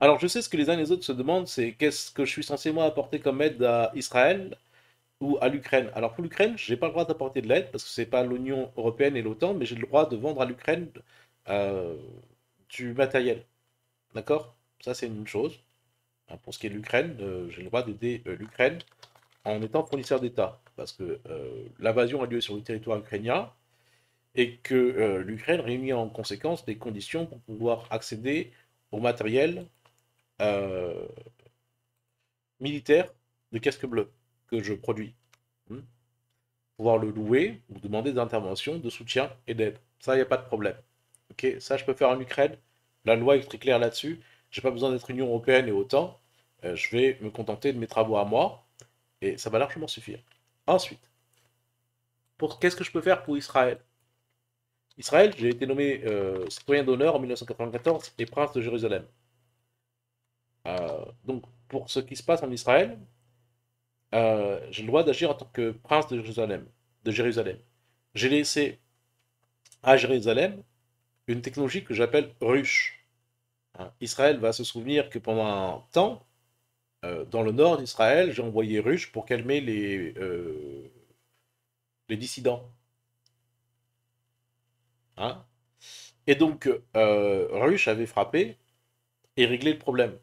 Alors, je sais ce que les uns et les autres se demandent, c'est qu'est-ce que je suis censé moi apporter comme aide à Israël ou à l'Ukraine. Alors pour l'Ukraine, je n'ai pas le droit d'apporter de l'aide parce que ce n'est pas l'Union européenne et l'OTAN, mais j'ai le droit de vendre à l'Ukraine euh, du matériel. D'accord Ça c'est une chose. Pour ce qui est de l'Ukraine, euh, j'ai le droit d'aider euh, l'Ukraine en étant fournisseur d'État, parce que l'invasion a lieu sur le territoire ukrainien et que l'Ukraine réunit en conséquence des conditions pour pouvoir accéder au matériel euh, militaire de casque bleu que je produis. Hmm. Pouvoir le louer ou demander d'intervention, de soutien et d'aide. Ça, il n'y a pas de problème. Ok, ça, je peux faire en Ukraine. La loi est très claire là-dessus. Je n'ai pas besoin d'être Union européenne et autant. Euh, je vais me contenter de mes travaux à moi et ça va largement suffire. Ensuite, pour qu'est-ce que je peux faire pour Israël Israël, j'ai été nommé euh, citoyen d'honneur en 1994 et prince de Jérusalem. Euh, donc, pour ce qui se passe en Israël, euh, j'ai le droit d'agir en tant que prince de Jérusalem. De Jérusalem. J'ai laissé à Jérusalem une technologie que j'appelle ruche. Hein, Israël va se souvenir que pendant un temps, euh, dans le nord d'Israël, j'ai envoyé ruche pour calmer les, les dissidents. Hein. et donc, Ruche avait frappé et réglé le problème.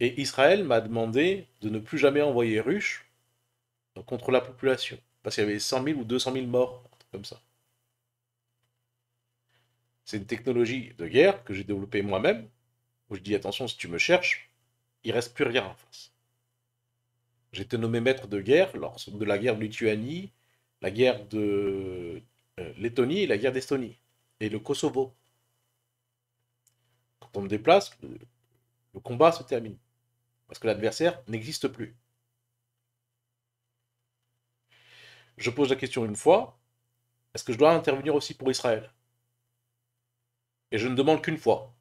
Et Israël m'a demandé de ne plus jamais envoyer ruches contre la population. Parce qu'il y avait 100 000 ou 200 000 morts, comme ça. C'est une technologie de guerre que j'ai développée moi-même, où je dis attention, si tu me cherches, il ne reste plus rien en face. J'ai été nommé maître de guerre lors de la guerre de Lituanie, la guerre de euh, Lettonie et la guerre d'Estonie, et le Kosovo. Quand on me déplace, le combat se termine. Parce que l'adversaire n'existe plus. Je pose la question une fois, est-ce que je dois intervenir aussi pour Israël Et je ne demande qu'une fois.